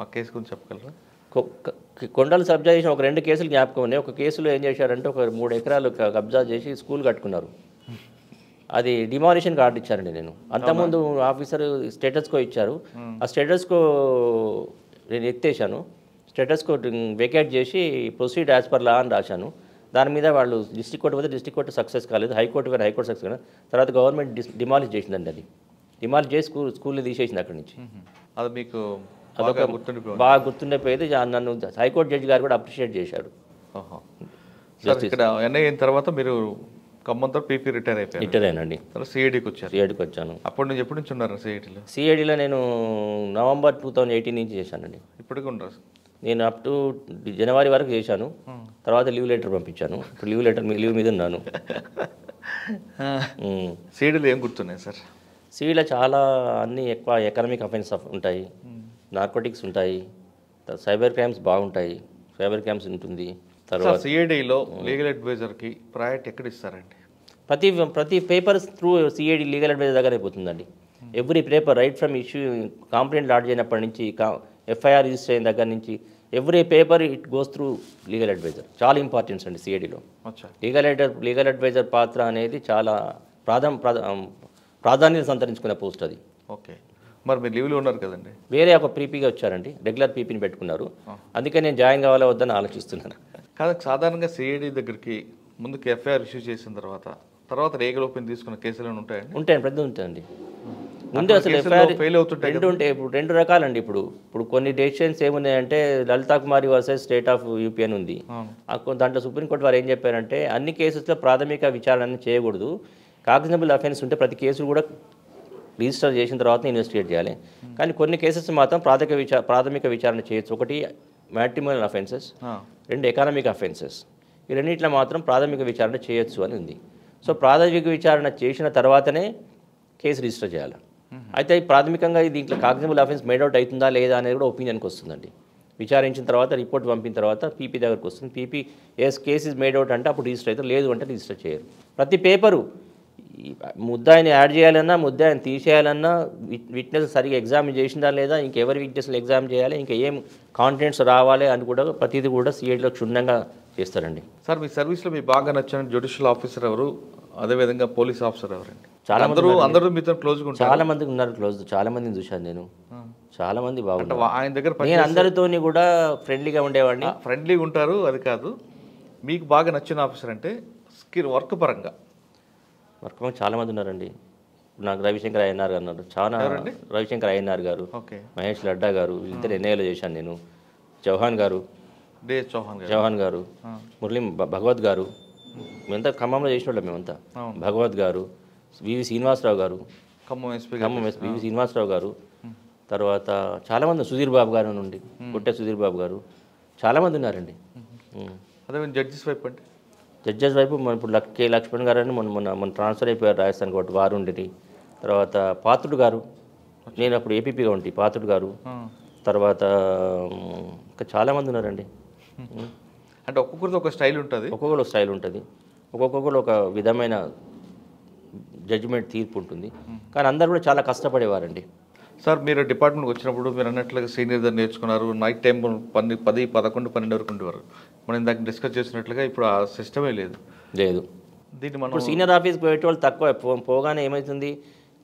ఆ కేసు గురించి చెప్పగలరా కొండలు సబ్జా చేసిన ఒక రెండు కేసులు జ్ఞాపకం ఉన్నాయి ఒక కేసులో ఏం చేశారంటే ఒక మూడు ఎకరాలు కబ్జా చేసి స్కూల్ కట్టుకున్నారు అది డిమాలిషన్ ఆర్డర్ ఇచ్చారండి నేను అంతకుముందు ఆఫీసర్ స్టేటస్కో ఇచ్చారు ఆ స్టేటస్కో నేను ఎత్తేసాను స్టేటస్కో వేకేట్ చేసి ప్రొసీడ్ యాజ్ పర్ లా అని రాశాను దాని మీద వాళ్ళు డిస్టిక్ కోర్టు పోతే డిస్టిక్ కోర్టు సక్సెస్ కాలేదు హైకోర్టు వేరే హైకోర్టు సక్సెస్ కాలేదు తర్వాత గవర్నమెంట్ డిమాలిష్ చేసిందండి అది డిమాలిష్ చేసి స్కూల్ స్కూల్ తీసేసింది అక్కడి నుంచి అది మీకు అదొక బాగా గుర్తుండిపోయితే నన్ను హైకోర్టు జడ్జి గారు కూడా అప్రిషియేట్ చేశారు ఇక్కడ ఎన్ఐ అయిన తర్వాత మీరు ఖమ్మంతో పీపీ రిటైర్ అయిపోయి రిటైర్ అయినండి సిఐడికి వచ్చారు సిఐడికి వచ్చాను అప్పటి నుంచి ఎప్పటి నుంచి ఉన్నారు సిఐడిలో సిఐడిలో నేను నవంబర్ టూ థౌజండ్ ఎయిటీన్ నుంచి చేశానండి ఇప్పటికీ ఉండరు నేను అప్ టు జనవరి వరకు చేశాను తర్వాత లీవ్ లెటర్ పంపించాను ఇప్పుడు లీవ్ లెటర్ లీవ్ మీద ఉన్నాను సిఐడిలో ఏం గుర్తున్నాయి సార్ సిఐడిలో చాలా అన్ని ఎక్కువ ఎకనామిక్ అఫెన్స్ ఉంటాయి నార్కోటిక్స్ ఉంటాయి సైబర్ క్రైమ్స్ బాగుంటాయి సైబర్ క్రైమ్స్ ఉంటుంది తర్వాత సిఐడిలో లీగల్ అడ్వైజర్కి ప్రయారిటీ ఎక్కడ ఇస్తారండి ప్రతి ప్రతి paper through CID legal adviser దగ్గర అయిపోతుందండి every paper right from issue complaint lodge అయినప్పటి నుంచి ఎఫ్ఐఆర్ రిజిస్టర్ అయిన దగ్గర నుంచి every paper it goes through legal adviser చాలా ఇంపార్టెన్స్ అండి సిఐడిలో లీగల్ అడ్వైజర్ లీగల్ అడ్వైజర్ పాత్ర అనేది చాలా ప్రాధం ప్రాధాన్యత సంతరించుకునే పోస్ట్ అది ఓకే మరి మీరు లీవ్లో ఉన్నారు కదండి వేరే ఒక పీపీగా వచ్చారండి రెగ్యులర్ పీపీని పెట్టుకున్నారు అందుకే నేను జాయిన్ కావాలా వద్దని ఆలోచిస్తున్నాను కాదు సాధారణంగా సిఐడి దగ్గరికి ముందుకు ఎఫ్ఐఆర్ ఇష్యూ చేసిన తర్వాత తర్వాత రేగల ఓపెన్ తీసుకున్న కేసులు ఉంటాయండి ఉంటాయండి పెద్ద ఉంటాయండి ముందు అసలు ఎఫ్ఐఆర్ ఫెయిల్ అవుతుంటాయి రెండు ఉంటాయి ఇప్పుడు రెండు రకాలండి ఇప్పుడు ఇప్పుడు కొన్ని డెసిషన్స్ ఏమున్నాయంటే Lalita Kumari versus state of UP అని ఉంది దాంట్లో సుప్రీంకోర్టు వారు ఏం చెప్పారంటే అన్ని కేసెస్లో ప్రాథమిక విచారణ చేయకూడదు కాగ్నిజబుల్ అఫెన్స్ ఉంటే ప్రతి కేసు కూడా రిజిస్టర్ చేసిన తర్వాత ఇన్వెస్టిగేట్ చేయాలి కానీ కొన్ని కేసెస్ మాత్రం ప్రాథమిక విచార ప్రాథమిక విచారణ చేయొచ్చు ఒకటి మ్యాట్రిమోనియల్ అఫెన్సెస్ రెండు ఎకనామిక్ అఫెన్సెస్ ఈ రెండింటిలో మాత్రం ప్రాథమిక విచారణ చేయొచ్చు అని ఉంది సో ప్రాథమిక విచారణ చేసిన తర్వాతనే కేసు రిజిస్టర్ చేయాలి అయితే ప్రాథమికంగా దీంట్లో కాగ్జిబుల్ అఫెన్స్ మేడౌట్ అవుతుందా లేదా అనేది కూడా ఒపీనియన్కి వస్తుందండి విచారించిన తర్వాత రిపోర్ట్ పంపిన తర్వాత పీపీ దగ్గరకు వస్తుంది PP a case is made out అంటే అప్పుడు రిజిస్టర్ అవుతారు లేదు అంటే రిజిస్టర్ చేయరు ప్రతి పేపరు ముద్ద ఆయన యాడ్ చేయాలన్నా ముద్ద ఆయన తీసేయాలన్నా విట్నెస్ సరిగ్గా ఎగ్జామ్ చేసిందా లేదా ఇంకెవరి విట్నెస్లు ఎగ్జామ్ చేయాలి ఇంకా ఏం కాంటెంట్స్ రావాలి అని కూడా ప్రతిదీ కూడా సిఐడిలో క్షుణ్ణంగా చేస్తారండి సార్ మీ సర్వీస్లో మీకు బాగా నచ్చిన జ్యుడిషియల్ ఆఫీసర్ ఎవరు అదేవిధంగా పోలీస్ ఆఫీసర్ ఎవరండి చాలా అందరూ అందరూ మీతో క్లోజ్ చాలా మందికి ఉన్నారు క్లోజ్ చాలా మందిని చూశాను నేను చాలా మంది ఆయన దగ్గర నేను అందరితోని కూడా ఫ్రెండ్లీగా ఉండేవాడిని ఫ్రెండ్లీగా ఉంటారు అది కాదు మీకు బాగా నచ్చిన ఆఫీసర్ అంటే స్కిల్ వర్క్ పరంగా వర్క్ ఫ్రమ్ చాలామంది ఉన్నారండి నాకు రవిశంకర్ అయ్యన్నారు గారు అన్నారు చాలా రవిశంకర్ అయ్యన్నారు గారు మహేష్ లడ్డా గారు ఇద్దరు ఎన్ఐఏలో చేశాను నేను చౌహాన్ గారు చౌహాన్ గారు మురళీ భగవత్ గారు మేమంతా ఖమ్మంలో చేసిన వాళ్ళం మేమంతా భగవత్ గారు వివి శ్రీనివాసరావు గారు Khammam SP Khammam SP VV Srinivasarao గారు తర్వాత చాలామంది సుధీర్ బాబు గారు నుండి పుట్టే సుధీర్ బాబు గారు చాలామంది ఉన్నారండి అదే జడ్జిస్ వైపు అంటే జడ్జెస్ వైపు మన ఇప్పుడు లక్ కే లక్ష్మణ్ గారు అని మన మొన్న మొన్న ట్రాన్స్ఫర్ అయిపోయారు రాజస్థాన్ కాబట్టి ఉండేది తర్వాత పాత్రుడు గారు నేను అప్పుడు ఏపీపీగా ఉండి పాత్రుడు గారు తర్వాత ఇంకా చాలామంది ఉన్నారండి అంటే ఒక్కొక్కరిది ఒక స్టైల్ ఉంటుంది ఒక్కొక్కరు స్టైల్ ఉంటుంది ఒక్కొక్కరు ఒక విధమైన జడ్జిమెంట్ తీర్పు ఉంటుంది కానీ అందరు కూడా చాలా కష్టపడేవారండి సార్ మీరు డిపార్ట్మెంట్కి వచ్చినప్పుడు మీరు అన్నట్లుగా సీనియర్ దగ్గర నేర్చుకున్నారు నైట్ టైం పన్నెండు పది పదకొండు పన్నెండు వరకు ఉండేవారు మనం ఇందాక డిస్కస్ చేసినట్లుగా ఇప్పుడు ఆ సిస్టమే లేదు లేదు దీన్ని మనం సీనియర్ ఆఫీస్కి వాళ్ళు తక్కువ పోగానే ఏమవుతుంది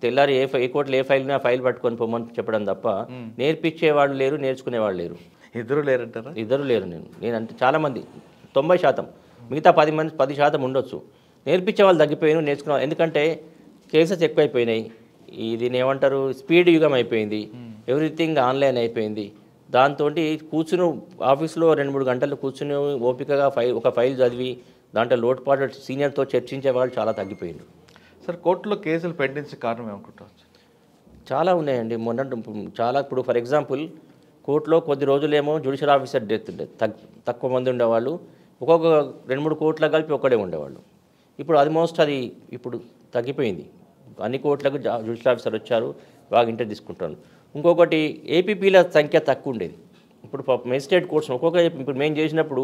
తెల్లారి ఏ ఏ కోట్లు ఏ ఫైల్ ఆ ఫైల్ పట్టుకొని పోమని చెప్పడం తప్ప నేర్పించేవాళ్ళు లేరు నేర్చుకునేవాళ్ళు లేరు ఇద్దరు లేరంటారా ఇద్దరు లేరు నేను నేను అంటే చాలామంది తొంభై శాతం మిగతా పది మంది పది శాతం ఉండొచ్చు నేర్పించే వాళ్ళు తగ్గిపోయాను నేర్చుకునే ఎందుకంటే కేసెస్ ఎక్కువైపోయినాయి దీని ఏమంటారు స్పీడ్ యుగం అయిపోయింది ఎవ్రీథింగ్ ఆన్లైన్ అయిపోయింది దాంతో కూర్చుని ఆఫీస్లో రెండు మూడు గంటలు కూర్చుని ఓపికగా ఫైల్ ఒక ఫైల్ చదివి దాంట్లో లోటుపాటు సీనియర్తో చర్చించే వాళ్ళు చాలా తగ్గిపోయింది సార్ కోర్టులో కేసులు పెట్టించే కారణం ఏమనుకుంటారు చాలా ఉన్నాయండి మొన్న చాలా ఇప్పుడు ఫర్ ఎగ్జాంపుల్ కోర్టులో కొద్ది రోజులేమో జ్యుడిషియల్ ఆఫీసర్ డెత్ ఉండే తక్కువ మంది ఉండేవాళ్ళు ఒక్కొక్క రెండు మూడు కోట్ల కలిపి ఒక్కడే ఉండేవాళ్ళు ఇప్పుడు ఆల్మోస్ట్ అది ఇప్పుడు తగ్గిపోయింది అన్ని కోట్లకు జ్యుడిషియల్ ఆఫీసర్ వచ్చారు బాగా ఇంటర్ తీసుకుంటాను ఇంకొకటి ఏపీపీల సంఖ్య తక్కువ ఉండేది ఇప్పుడు మెజిస్ట్రేట్ కోర్ట్స్ ఒక్కొక్క ఇప్పుడు మేము చేసినప్పుడు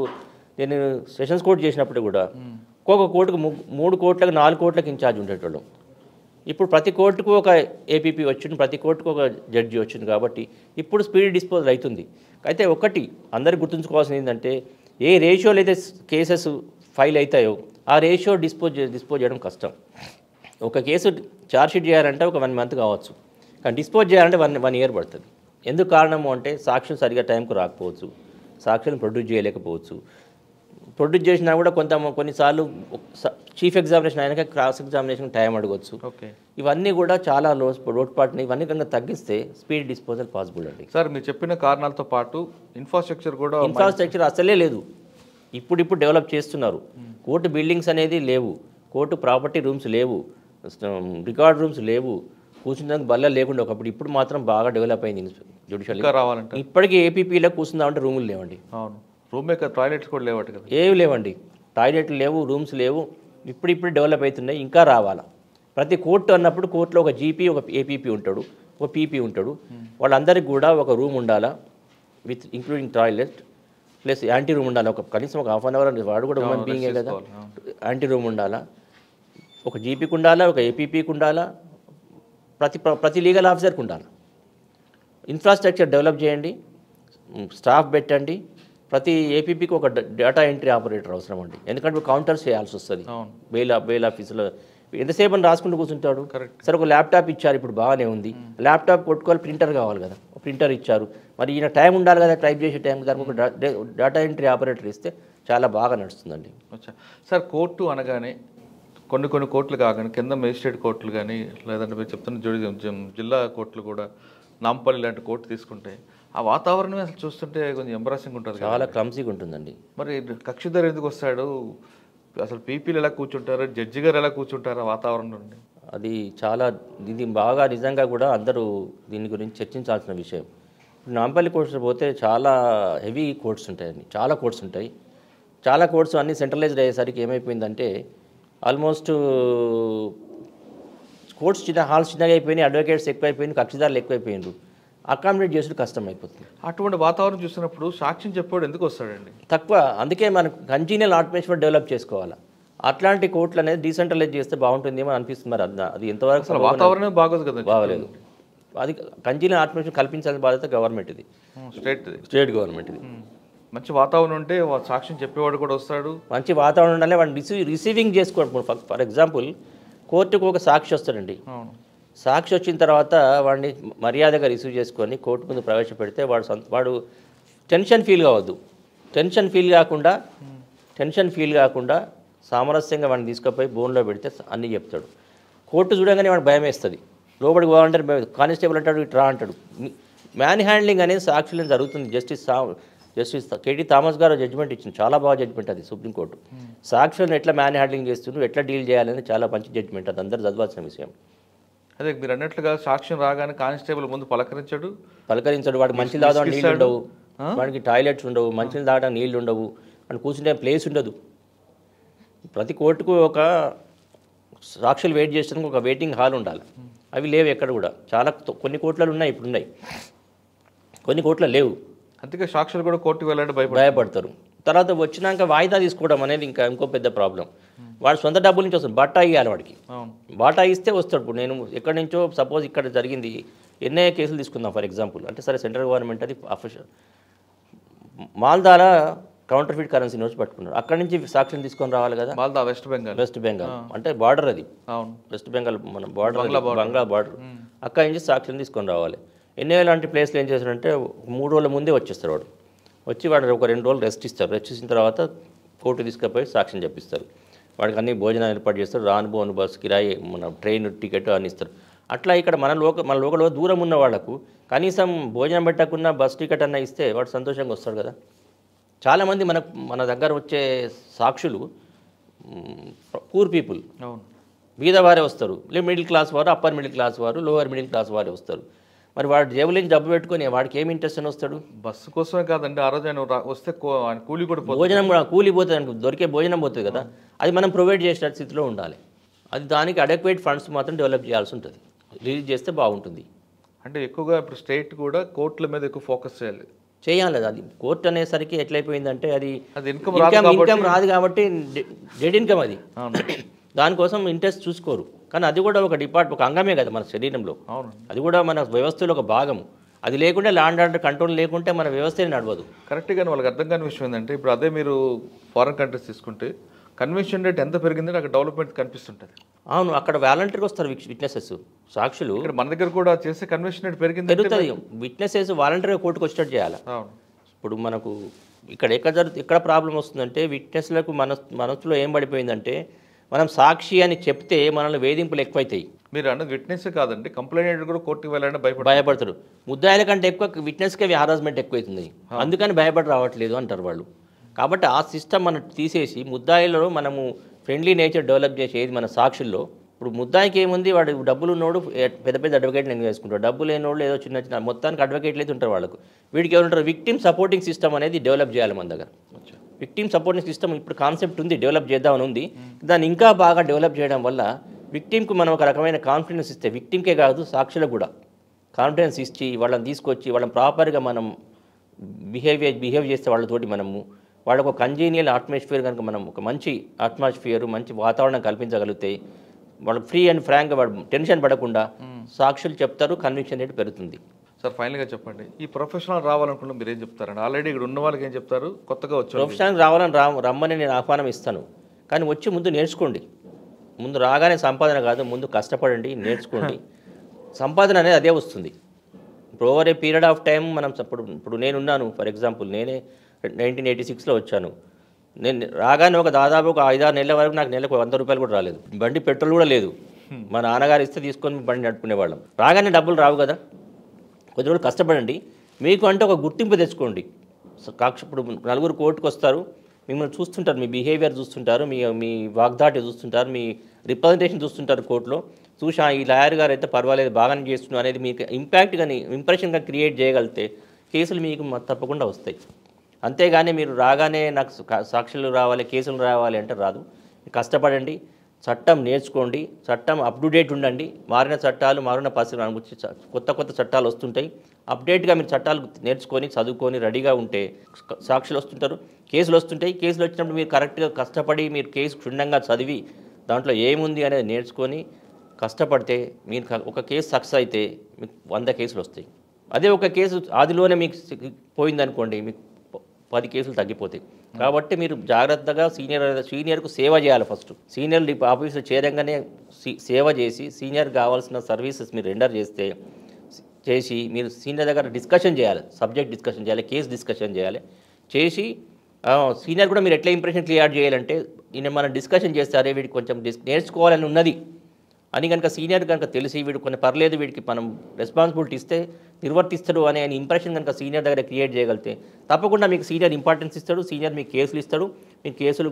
నేను సెషన్స్ కోర్టు చేసినప్పుడు కూడా ఒక్కొక్క కోర్టుకు మూడు కోట్లకు నాలుగు కోట్లకు ఇన్ఛార్జ్ ఉండేటోళ్ళం ఇప్పుడు ప్రతి కోర్టుకు ఒక ఏపీపీ వచ్చింది ప్రతి కోర్టుకు ఒక జడ్జి వచ్చింది కాబట్టి ఇప్పుడు స్పీడ్ డిస్పోజల్ అవుతుంది అయితే ఒకటి అందరు గుర్తుంచుకోవాల్సింది ఏంటంటే ఏ రేషియోలు అయితే కేసెస్ ఫైల్ అవుతాయో ఆ రేషియో డిస్పోజ్ డిస్పోజ్ చేయడం కష్టం ఒక కేసు ఛార్జ్షీట్ చేయాలంటే ఒక వన్ మంత్ కావచ్చు కానీ డిస్పోజ్ చేయాలంటే వన్ వన్ ఇయర్ పడుతుంది ఎందుకు కారణము అంటే సాక్ష్యం సరిగ్గా టైంకు రాకపోవచ్చు సాక్ష్యం ప్రొడ్యూస్ చేయలేకపోవచ్చు ప్రొడ్యూస్ చేసినా కూడా కొంత కొన్నిసార్లు చీఫ్ ఎగ్జామినేషన్ అయినాక క్రాస్ ఎగ్జామినేషన్ టైం అడగవచ్చు ఇవన్నీ కూడా చాలా లో రోడ్పాటుని ఇవన్నీ కనుక తగ్గిస్తే స్పీడ్ డిస్పోజల్ పాసిబుల్ అండి సార్ మీరు చెప్పిన కారణాలతో పాటు ఇన్ఫ్రాస్ట్రక్చర్ కూడా ఇన్ఫ్రాస్ట్రక్చర్ అసలే లేదు ఇప్పుడిప్పుడు డెవలప్ చేస్తున్నారు కోర్టు బిల్డింగ్స్ అనేది లేవు కోర్టు ప్రాపర్టీ రూమ్స్ లేవు రికార్డ్ రూమ్స్ లేవు దానికి బల్ల లేకుండా ఒకప్పుడు ఇప్పుడు మాత్రం బాగా డెవలప్ అయింది జ్యుడిషియల్ రావాలంటే ఇప్పటికీ ఏపీపీలో కూర్చుందామంటే రూములు లేవండి రూమ్ మేకర్ టాయిలెట్స్ కూడా లేవట కదా ఏవి లేవండి టాయిలెట్లు లేవు రూమ్స్ లేవు ఇప్పుడు ఇప్పుడు డెవలప్ అవుతున్నాయి ఇంకా రావాలా ప్రతి కోర్టు అన్నప్పుడు కోర్టులో ఒక జీపీ ఒక ఏపీపీ ఉంటాడు ఒక పీపీ ఉంటాడు వాళ్ళందరికీ కూడా ఒక రూమ్ ఉండాలా with including toilet plus ante room ఉండాలి ఒక కనీసం ఒక హాఫ్ అన్ అవర్ వాడు కూడా హ్యూమన్ బీయింగే కదా యాంటీ రూమ్ ఉండాలా ఒక జీపీకి ఉండాలా ఒక ఏపీపీకి ఉండాలా ప్రతి ప్రతి లీగల్ ఆఫీసర్కి ఉండాలి ఇన్ఫ్రాస్ట్రక్చర్ డెవలప్ చేయండి స్టాఫ్ పెట్టండి ప్రతి ఏపీపీకి ఒక డేటా ఎంట్రీ ఆపరేటర్ అవసరం అండి ఎందుకంటే కౌంటర్స్ చేయాల్సి వస్తుంది బెయిల్ బెయిల్ ఆఫీసులో ఎంతసేపు అని రాసుకుంటూ కూర్చుంటాడు సరే ఒక ల్యాప్టాప్ ఇచ్చారు ఇప్పుడు బాగానే ఉంది ల్యాప్టాప్ కొట్టుకోవాలి ప్రింటర్ కావాలి కదా ప్రింటర్ ఇచ్చారు మరి ఈయన టైం ఉండాలి కదా టైప్ చేసే టైం దానికి ఒక డేటా ఎంట్రీ ఆపరేటర్ ఇస్తే చాలా బాగా నడుస్తుందండి సార్ కోర్టు అనగానే కొన్ని కొన్ని కోర్టులు కాగానే కింద మేజిస్ట్రేట్ కోర్టులు కానీ లేదంటే మీరు చెప్తున్న జుడి జిల్లా కోర్టులు కూడా నాంపల్లి లాంటి కోర్టు తీసుకుంటే ఆ వాతావరణమే అసలు చూస్తుంటే కొంచెం ఎంబరాసింగ్ ఉంటుంది చాలా క్లమ్సీగా ఉంటుందండి మరి కక్షిదారు ఎందుకు వస్తాడు అసలు పీపీలు ఎలా కూర్చుంటారు జడ్జి గారు ఎలా కూర్చుంటారు ఆ వాతావరణం అది చాలా ఇది బాగా నిజంగా కూడా అందరూ దీని గురించి చర్చించాల్సిన విషయం ఇప్పుడు నాంపల్లి కోర్ట్స్ పోతే చాలా హెవీ కోర్ట్స్ ఉంటాయండి చాలా కోర్ట్స్ ఉంటాయి చాలా కోర్ట్స్ అన్నీ సెంట్రలైజ్డ్ అయ్యేసరికి ఏమైపోయిందంటే ఆల్మోస్ట్ కోర్ట్స్ చిన్న హాల్స్ చిన్నగా అయిపోయినాయి అడ్వకేట్స్ ఎక్కువైపోయినాయి కక్షిదారులు ఎక్కువైపోయినారు అకామిడేట్ చేసుడు కష్టం అయిపోతుంది అటువంటి వాతావరణం చూసినప్పుడు సాక్ష్యం చెప్పాడు ఎందుకు వస్తాడండి తక్కువ అందుకే మనం కంటిన్యూల్ ఆటోమేషన్ డెవలప్ చేసుకోవాలి అట్లాంటి కోర్టులు అనేది డీసెంట్రలైజ్ చేస్తే ఏమో అనిపిస్తుంది మరి అది ఎంతవరకు అసలు వాతావరణం బాగోదు కదా బాగలేదు అది కంటిన్యూల్ ఆటోమేషన్ కల్పించాల్సిన బాధ్యత గవర్నమెంట్ ఇది స్టేట్ స్టేట్ గవర్నమెంట్ ఇది మంచి వాతావరణం ఉంటే సాక్ష్యం చెప్పేవాడు కూడా వస్తాడు మంచి వాతావరణం ఉండాలి వాడిని రిసీవ్ రిసీవింగ్ చేసుకోండి ఫర్ ఎగ్జాంపుల్ కోర్టుకు ఒక సాక్షి వస్తాడండి సాక్షి వచ్చిన తర్వాత వాడిని మర్యాదగా రిసీవ్ చేసుకొని కోర్టు ముందు ప్రవేశపెడితే వాడు వాడు టెన్షన్ ఫీల్ కావద్దు టెన్షన్ ఫీల్ కాకుండా టెన్షన్ ఫీల్ కాకుండా సామరస్యంగా వాడిని తీసుకుపోయి బోన్లో పెడితే అన్నీ చెప్తాడు కోర్టు చూడగానే వాడు భయం వేస్తుంది లోబడికి పోవాలంటే కానిస్టేబుల్ అంటాడు ఇట్రా అంటాడు మ్యాన్ హ్యాండ్లింగ్ అనేది సాక్షులను జరుగుతుంది జస్టిస్ సా జస్టిస్ కేటీ థామస్ గారు జడ్జిమెంట్ ఇచ్చింది చాలా బాగా జడ్జిమెంట్ అది సుప్రీంకోర్టు సాక్షులను ఎట్లా మ్యాన్ హ్యాండ్లింగ్ చేస్తున్నారు ఎట్లా డీల్ చేయాలని చాలా మంచి జడ్జిమెంట్ అది అందరు చదవాల్సిన విషయం అదే మీరు అన్నట్లుగా సాక్ష్యం రాగానే కానిస్టేబుల్ ముందు పలకరించడు పలకరించడు వాడికి మంచి దాదాపు నీళ్ళు ఉండవు వాడికి టాయిలెట్స్ ఉండవు మంచిని దాటా నీళ్ళు ఉండవు అని కూర్చుంటే ప్లేస్ ఉండదు ప్రతి కోర్టుకు ఒక సాక్షులు వెయిట్ చేసేందుకు ఒక వెయిటింగ్ హాల్ ఉండాలి అవి లేవు ఎక్కడ కూడా చాలా కొన్ని కోట్లలో ఉన్నాయి ఇప్పుడు ఉన్నాయి కొన్ని కోట్ల లేవు అందుకే సాక్షులు కూడా కోర్టుకు వెళ్ళాలంటే భయపడ భయపడతారు తర్వాత వచ్చినాక వాయిదా తీసుకోవడం అనేది ఇంకా ఇంకో పెద్ద ప్రాబ్లం వాడు సొంత డబ్బుల నుంచి వస్తాడు బాటా ఇవ్వాలి వాడికి బాటా ఇస్తే వస్తాడు ఇప్పుడు నేను ఎక్కడి నుంచో సపోజ్ ఇక్కడ జరిగింది ఎన్ఐఏ కేసులు తీసుకుందాం ఫర్ ఎగ్జాంపుల్ అంటే సరే సెంట్రల్ గవర్నమెంట్ అది అఫీషియల్ మాల్దాల కౌంటర్ ఫీట్ కరెన్సీ నోట్స్ పట్టుకున్నారు అక్కడ నుంచి సాక్షిని తీసుకొని రావాలి కదా మాల్దా వెస్ట్ బెంగాల్ వెస్ట్ బెంగాల్ అంటే బార్డర్ అది వెస్ట్ బెంగాల్ మన బార్డర్ బంగ్లా బార్డర్ అక్కడ నుంచి సాక్షిని తీసుకొని రావాలి ఎన్ఏ లాంటి ప్లేస్లో ఏం చేశారంటే మూడు రోజుల ముందే వచ్చేస్తారు వాడు వచ్చి వాడు ఒక రెండు రోజులు రెస్ట్ ఇస్తారు రెస్ట్ ఇచ్చిన తర్వాత కోర్టు తీసుకుపోయి సాక్ష్యం చెప్పిస్తారు వాడికి అన్ని భోజనాలు ఏర్పాటు చేస్తారు రాను బస్సు కిరాయి మన ట్రైన్ టికెట్ అన్ని ఇస్తారు అట్లా ఇక్కడ మన లోక మన లోకల్ దూరం ఉన్న వాళ్లకు కనీసం భోజనం పెట్టకుండా బస్ టికెట్ అన్న ఇస్తే వాడు సంతోషంగా వస్తాడు కదా చాలామంది మన మన దగ్గర వచ్చే సాక్షులు పూర్ పీపుల్ బీదవారే వస్తారు మిడిల్ క్లాస్ వారు అప్పర్ మిడిల్ క్లాస్ వారు లోవర్ మిడిల్ క్లాస్ వారే వస్తారు మరి వాడు జేబులేని జబ్బు పెట్టుకుని వాడికి ఏమి ఇంట్రెస్ట్ అని వస్తాడు బస్సు కోసమే కాదండి ఆ రోజు ఆయన వస్తే కూలి కూడా భోజనం కూడా కూలి పోతుంది అనుకో దొరికే భోజనం పోతుంది కదా అది మనం ప్రొవైడ్ చేసిన స్థితిలో ఉండాలి అది దానికి అడక్వేట్ ఫండ్స్ మాత్రం డెవలప్ చేయాల్సి ఉంటుంది రిలీజ్ చేస్తే బాగుంటుంది అంటే ఎక్కువగా ఇప్పుడు స్టేట్ కూడా కోర్టుల మీద ఎక్కువ ఫోకస్ చేయాలి చేయాలి అది కోర్టు అనేసరికి ఎట్లయిపోయిందంటే అది ఇన్కమ్ ఇన్కమ్ రాదు కాబట్టి డెడ్ ఇన్కమ్ అది దానికోసం ఇంట్రెస్ట్ చూసుకోరు కానీ అది కూడా ఒక డిపార్ట్ ఒక అంగమే కదా మన శరీరంలో అది కూడా మన వ్యవస్థలో ఒక భాగం అది లేకుండా ల్యాండ్ ఆర్డర్ కంట్రోల్ లేకుంటే మన వ్యవస్థ నడవదు కరెక్ట్గా వాళ్ళకి అర్థం కాని విషయం ఏంటంటే ఇప్పుడు అదే మీరు ఫారెన్ కంట్రీస్ తీసుకుంటే కన్వెన్షన్ రేట్ ఎంత పెరిగిందో అక్కడ డెవలప్మెంట్ కనిపిస్తుంటుంది అవును అక్కడ వాలంటీర్కి వస్తారు విట్నెసెస్ సాక్షులు మన దగ్గర కూడా చేస్తే కన్వెన్షన్ రేట్ పెరిగింది పెరుగుతుంది విట్నెసెస్ వాలంటీర్గా కోర్టుకు వచ్చినట్టు చేయాలి ఇప్పుడు మనకు ఇక్కడ ఎక్కడ జరుగుతుంది ఎక్కడ ప్రాబ్లం వస్తుందంటే విట్నెస్లకు మన మనసులో ఏం పడిపోయిందంటే మనం సాక్షి అని చెప్తే మనల్ని వేధింపులు ఎక్కువైతాయి మీరు అన్న విట్నెస్ కాదండి కంప్లైంట్ కూడా కోర్టుకి వెళ్ళాలని భయపడ భయపడతారు ముద్దాయిల కంటే ఎక్కువ విట్నెస్కే హరాస్మెంట్ ఎక్కువైతుంది అందుకని భయపడి రావట్లేదు అంటారు వాళ్ళు కాబట్టి ఆ సిస్టమ్ మనం తీసేసి ముద్దాయిలో మనము ఫ్రెండ్లీ నేచర్ డెవలప్ చేసేది మన సాక్షుల్లో ఇప్పుడు ముద్దాయికి ఏముంది వాడు డబ్బులు ఉన్నోడు పెద్ద పెద్ద అడ్వకేట్ని ఎంగేజ్ చేసుకుంటాడు డబ్బు లేనోడు ఏదో చిన్న చిన్న మొత్తానికి అడ్వకేట్లు అయితే ఉంటారు వాళ్ళకు వీడికి ఏమంటారు ఉంటారు విక్టిమ్ సపోర్టింగ్ సిస్టమ్ అనేది డెవలప్ చేయాలి మన దగ్గర విక్టిమ్ సపోర్టింగ్ సిస్టమ్ ఇప్పుడు కాన్సెప్ట్ ఉంది డెవలప్ చేద్దామని ఉంది దాన్ని ఇంకా బాగా డెవలప్ చేయడం వల్ల విక్టిమ్కి మనం ఒక రకమైన కాన్ఫిడెన్స్ ఇస్తే విక్టిమ్కే కాదు సాక్షులకు కూడా కాన్ఫిడెన్స్ ఇచ్చి వాళ్ళని తీసుకొచ్చి వాళ్ళని ప్రాపర్గా మనం బిహేవియర్ బిహేవ్ చేస్తే వాళ్ళతోటి మనము వాళ్ళకు ఒక కంజీనియల్ అట్మాస్ఫియర్ కనుక మనం ఒక మంచి అట్మాస్ఫియర్ మంచి వాతావరణం కల్పించగలిగితే వాళ్ళకి ఫ్రీ అండ్ ఫ్రాంక్గా టెన్షన్ పడకుండా సాక్షులు చెప్తారు కన్విక్షన్ రేటు పెరుగుతుంది సార్ ఫైనల్గా చెప్పండి ఈ ప్రొఫెషనల్ రావాలనుకుంటే మీరు ఏం చెప్తారండి ఆల్రెడీ ఇక్కడ ఉన్న వాళ్ళకి ఏం చెప్తారు కొత్తగా వచ్చి ప్రొఫెషనల్ రావాలని రా రమ్మని నేను ఆహ్వానం ఇస్తాను కానీ వచ్చి ముందు నేర్చుకోండి ముందు రాగానే సంపాదన కాదు ముందు కష్టపడండి నేర్చుకోండి సంపాదన అనేది అదే వస్తుంది ఇప్పుడు over a period of time మనం ఇప్పుడు ఇప్పుడు నేనున్నాను ఫర్ ఎగ్జాంపుల్ నేనే నైన్టీన్ ఎయిటీ సిక్స్లో వచ్చాను నేను రాగానే ఒక దాదాపు ఒక ఐదారు నెలల వరకు నాకు నెలకు వంద రూపాయలు కూడా రాలేదు బండి పెట్రోల్ కూడా లేదు మా నాన్నగారు ఇస్తే తీసుకొని బండి నడుపుకునే వాళ్ళం రాగానే డబ్బులు రావు కదా కొద్ది రోజులు కష్టపడండి మీకు అంటే ఒక గుర్తింపు తెచ్చుకోండి కాక్ష ఇప్పుడు నలుగురు కోర్టుకు వస్తారు మిమ్మల్ని చూస్తుంటారు మీ బిహేవియర్ చూస్తుంటారు మీ మీ వాగ్దాటి చూస్తుంటారు మీ రిప్రజెంటేషన్ చూస్తుంటారు కోర్టులో చూసి ఈ లాయర్ గారు అయితే పర్వాలేదు బాగానే చేస్తున్నారు అనేది మీకు ఇంపాక్ట్ కానీ ఇంప్రెషన్ కానీ క్రియేట్ చేయగలిగితే కేసులు మీకు తప్పకుండా వస్తాయి అంతేగాని మీరు రాగానే నాకు సాక్షులు రావాలి కేసులు రావాలి అంటే రాదు కష్టపడండి చట్టం నేర్చుకోండి చట్టం అప్ టు డేట్ ఉండండి మారిన చట్టాలు మారిన పరిస్థితులు అనుభూతి కొత్త కొత్త చట్టాలు వస్తుంటాయి అప్డేట్గా మీరు చట్టాలు నేర్చుకొని చదువుకొని రెడీగా ఉంటే సాక్షులు వస్తుంటారు కేసులు వస్తుంటాయి కేసులు వచ్చినప్పుడు మీరు కరెక్ట్గా కష్టపడి మీరు కేసు క్షుణ్ణంగా చదివి దాంట్లో ఏముంది అనేది నేర్చుకొని కష్టపడితే మీరు ఒక కేసు సక్సెస్ అయితే మీకు వంద కేసులు వస్తాయి అదే ఒక కేసు ఆదిలోనే మీకు పోయిందనుకోండి మీకు పది కేసులు తగ్గిపోతాయి కాబట్టి మీరు జాగ్రత్తగా సీనియర్ సీనియర్కు సేవ చేయాలి ఫస్ట్ సీనియర్ ఆఫీసులో చేరంగానే సేవ చేసి సీనియర్ కావాల్సిన సర్వీసెస్ మీరు రెండర్ చేస్తే చేసి మీరు సీనియర్ దగ్గర డిస్కషన్ చేయాలి సబ్జెక్ట్ డిస్కషన్ చేయాలి కేసు డిస్కషన్ చేయాలి చేసి సీనియర్ కూడా మీరు ఎట్లా ఇంప్రెషన్ క్లియర్ చేయాలంటే ఈయన మనం డిస్కషన్ చేస్తారే వీడికి కొంచెం డిస్ నేర్చుకోవాలని ఉన్నది అని కనుక సీనియర్ కనుక తెలిసి వీడు కొన్ని పర్లేదు వీడికి మనం రెస్పాన్సిబిలిటీ ఇస్తే నిర్వర్తిస్తాడు అనే ఇంప్రెషన్ కనుక సీనియర్ దగ్గర క్రియేట్ చేయగలిగితే తప్పకుండా మీకు సీనియర్ ఇంపార్టెన్స్ ఇస్తాడు సీనియర్ మీకు కేసులు ఇస్తాడు మీకు కేసులు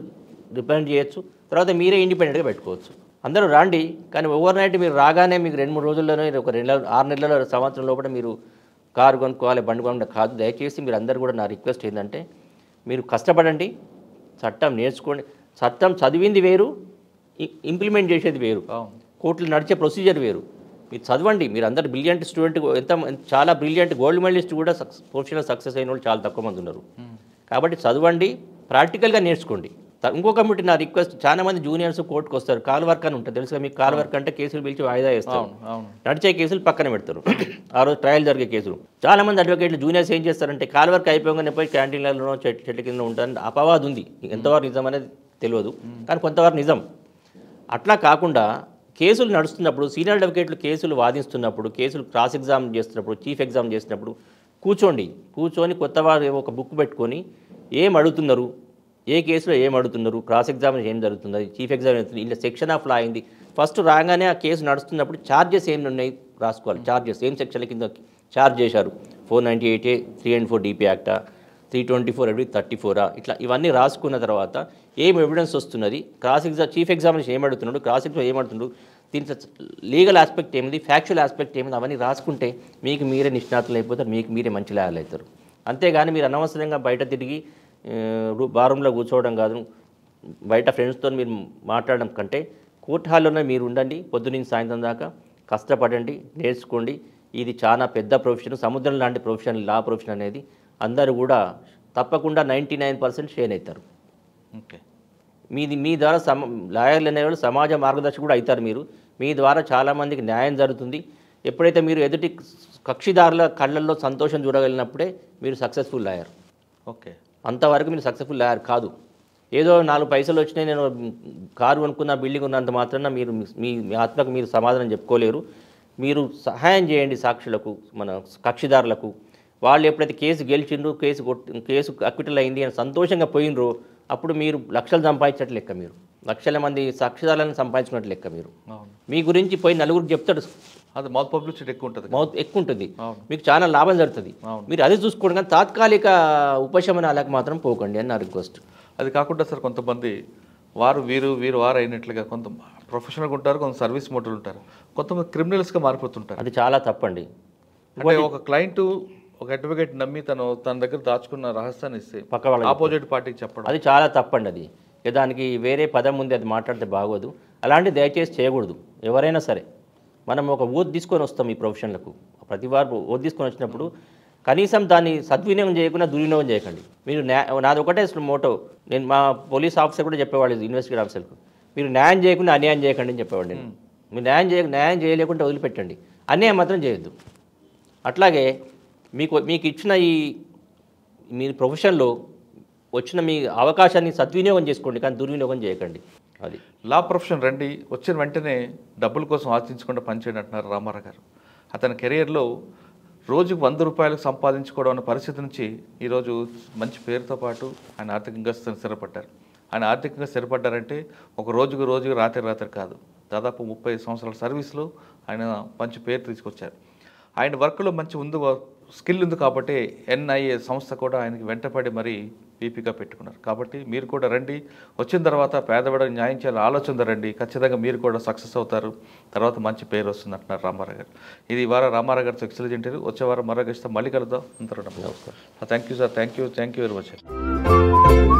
రిప్రజెంట్ చేయొచ్చు తర్వాత మీరే ఇండిపెండెంట్గా పెట్టుకోవచ్చు అందరూ రాండి కానీ ఓవర్ నైట్ మీరు రాగానే మీకు రెండు మూడు రోజుల్లోనే ఒక రెండు ఆరు నెలల సంవత్సరం లోపల మీరు కారు కొనుక్కోవాలి బండి కొనుక్కోవాలి కాదు దయచేసి మీరు అందరూ కూడా నా రిక్వెస్ట్ ఏంటంటే మీరు కష్టపడండి చట్టం నేర్చుకోండి చట్టం చదివింది వేరు ఇంప్లిమెంట్ చేసేది వేరు కోర్టులు నడిచే ప్రొసీజర్ వేరు మీరు చదవండి మీరు అందరు బ్రిలియంట్ స్టూడెంట్ ఎంత చాలా బ్రిలియంట్ గోల్డ్ మెడలిస్ట్ కూడా పోర్షన్ సక్సెస్ అయిన వాళ్ళు చాలా తక్కువ మంది ఉన్నారు కాబట్టి చదవండి ప్రాక్టికల్గా నేర్చుకోండి ఇంకో కమిటీ నా రిక్వెస్ట్ చాలా మంది జూనియర్స్ కోర్టుకు వస్తారు కాల్ వర్క్ అని ఉంటుంది తెలుసు మీకు కాల్ వర్క్ అంటే కేసులు పిలిచి వాయిదా వేస్తాం నడిచే కేసులు పక్కన పెడతారు ఆ రోజు ట్రయల్ జరిగే కేసులు చాలా మంది అడ్వకేట్లు జూనియర్స్ ఏం చేస్తారంటే కాల్ వర్క్ అయిపోగానే పోయి క్యాంటీన్లలో చెట్టు చెట్ల కింద ఉంటారని అపవాదు ఉంది ఎంతవరకు నిజం అనేది తెలియదు కానీ కొంతవరకు నిజం అట్లా కాకుండా కేసులు నడుస్తున్నప్పుడు సీనియర్ అడ్వకేట్లు కేసులు వాదిస్తున్నప్పుడు కేసులు క్రాస్ ఎగ్జామ్ చేస్తున్నప్పుడు చీఫ్ ఎగ్జామ్ చేసినప్పుడు కూర్చోండి కూర్చొని కొత్త వారు ఒక బుక్ పెట్టుకొని ఏం అడుగుతున్నారు ఏ కేసులో ఏం అడుగుతున్నారు క్రాస్ ఎగ్జామినేషన్ ఏం జరుగుతుంది చీఫ్ ఎగ్జామ్ జరుగుతుంది ఇలా సెక్షన్ ఆఫ్ లా అయింది ఫస్ట్ రాగానే ఆ కేసు నడుస్తున్నప్పుడు ఛార్జెస్ ఏమి ఉన్నాయి రాసుకోవాలి ఛార్జెస్ ఏం సెక్షన్ల కింద ఛార్జ్ చేశారు four ninety eight A three and four DP యాక్టా three twenty four every thirty ఫోరా ఇట్లా ఇవన్నీ రాసుకున్న తర్వాత ఏం ఎవిడెన్స్ వస్తున్నది క్రాస్ ఎగ్జామ్ చీఫ్ ఎగ్జామినేషన్ ఏమడుతున్నాడు క్రాస్ ఎగ్జామ్ ఏమడుతున్నాడు దీని లీగల్ ఆస్పెక్ట్ ఏమిది ఫ్యాక్చువల్ ఆస్పెక్ట్ ఏమిది అవన్నీ రాసుకుంటే మీకు మీరే నిష్ణాతులు అయిపోతారు మీకు మీరే మంచి లాయర్లు అవుతారు అంతేగాని మీరు అనవసరంగా బయట తిరిగి బారూంలో కూర్చోవడం కాదు బయట ఫ్రెండ్స్తో మీరు మాట్లాడడం కంటే కోర్ట్ హాల్లోనే మీరు ఉండండి పొద్దునుంచి సాయంత్రం దాకా కష్టపడండి నేర్చుకోండి ఇది చాలా పెద్ద ప్రొఫెషన్ సముద్రం లాంటి ప్రొఫెషన్ లా ప్రొఫెషన్ అనేది అందరూ కూడా తప్పకుండా నైంటీ నైన్ పర్సెంట్ షేన్ అవుతారు ఓకే మీది మీ ద్వారా సమ లాయర్లు అనేవాళ్ళు సమాజ మార్గదర్శకుడు కూడా అవుతారు మీరు మీ ద్వారా చాలామందికి న్యాయం జరుగుతుంది ఎప్పుడైతే మీరు ఎదుటి కక్షిదారుల కళ్ళల్లో సంతోషం చూడగలిగినప్పుడే మీరు సక్సెస్ఫుల్ లాయర్ ఓకే అంతవరకు మీరు సక్సెస్ఫుల్ లాయర్ కాదు ఏదో నాలుగు పైసలు వచ్చినాయి నేను కారు కొనుక్కున్న బిల్డింగ్ ఉన్నంత మాత్రాన మీరు మీ ఆత్మకు మీరు సమాధానం చెప్పుకోలేరు మీరు సహాయం చేయండి సాక్షులకు మన కక్షిదారులకు వాళ్ళు ఎప్పుడైతే కేసు గెలిచిండ్రు కేసు కేసు అక్విటల్ అయింది అని సంతోషంగా పోయినరు అప్పుడు మీరు లక్షలు సంపాదించట్టు లెక్క మీరు లక్షల మంది సాక్షిదారులను సంపాదించుకున్నట్టు లెక్క మీరు మీ గురించి పోయి నలుగురికి చెప్తాడు అది మౌత్ పబ్లిసిటీ ఎక్కువ ఉంటుంది మౌత్ ఎక్కువ ఉంటుంది మీకు చాలా లాభం జరుగుతుంది మీరు అది చూసుకోండి కానీ తాత్కాలిక ఉపశమనాలకు మాత్రం పోకండి అని నా రిక్వెస్ట్ అది కాకుండా సార్ కొంతమంది వారు వీరు వీరు వారు అయినట్లుగా కొంత ప్రొఫెషనల్గా ఉంటారు కొంత సర్వీస్ మోటర్లు ఉంటారు కొంతమంది క్రిమినల్స్గా మారిపోతుంటారు అది చాలా తప్పండి ఒక క్లయింట్ ఒక అడ్వకేట్ నమ్మి తను తన దగ్గర దాచుకున్న రహస్యాన్ని ఇస్తే పక్క వాళ్ళ ఆపోజిట్ పార్టీకి చెప్పడం అది చాలా తప్పండి అది దానికి వేరే పదం ఉంది అది మాట్లాడితే బాగోదు అలాంటి దయచేసి చేయకూడదు ఎవరైనా సరే మనం ఒక ఓద్ తీసుకొని వస్తాం ఈ ప్రొఫెషన్లకు ప్రతి వారు ఓద్ తీసుకొని వచ్చినప్పుడు కనీసం దాన్ని సద్వినియోగం చేయకుండా దుర్వినియోగం చేయకండి మీరు నాది ఒకటే మోటో నేను మా పోలీస్ ఆఫీసర్ కూడా చెప్పేవాళ్ళు ఇన్వెస్టిగేట్ ఆఫీసర్కు మీరు న్యాయం చేయకుండా అన్యాయం చేయకండి అని చెప్పేవాడు నేను మీరు న్యాయం చేయ న్యాయం చేయలేకుండా వదిలిపెట్టండి అన్యాయం మాత్రం చేయొద్దు అట్లాగే మీకు మీకు ఇచ్చిన ఈ మీ ప్రొఫెషన్లో వచ్చిన మీ అవకాశాన్ని సద్వినియోగం చేసుకోండి కానీ దుర్వినియోగం చేయకండి అది లా ప్రొఫెషన్ రండి వచ్చిన వెంటనే డబ్బుల కోసం ఆశించకుండా పనిచేయండి అంటున్నారు రామారావు గారు అతని కెరియర్లో రోజుకు వంద రూపాయలకు సంపాదించుకోవడం అన్న పరిస్థితి నుంచి ఈరోజు మంచి పేరుతో పాటు ఆయన ఆర్థికంగా స్థిరపడ్డారు ఆయన ఆర్థికంగా స్థిరపడ్డారంటే ఒక రోజుకు రోజుకు రాత్రి రాత్రి కాదు దాదాపు ముప్పై సంవత్సరాల సర్వీస్లో ఆయన మంచి పేరు తీసుకొచ్చారు ఆయన వర్క్లో మంచి ముందు స్కిల్ ఉంది కాబట్టి ఎన్ఐఏ సంస్థ కూడా ఆయనకి వెంటపడి మరీ వీపీగా పెట్టుకున్నారు కాబట్టి మీరు కూడా రండి వచ్చిన తర్వాత పేదవాడని న్యాయం చేయాలి ఆలోచన రండి ఖచ్చితంగా మీరు కూడా సక్సెస్ అవుతారు తర్వాత మంచి పేరు వస్తుంది అంటున్నారు రామారావు గారు ఇది వారం రామారావు గారు సక్సెస్ ఏంటారు వచ్చే వారం మరొక ఇస్తాం మళ్ళీ కలుద్దాం అంతరం నమస్కారం thank you sir thank you thank you very much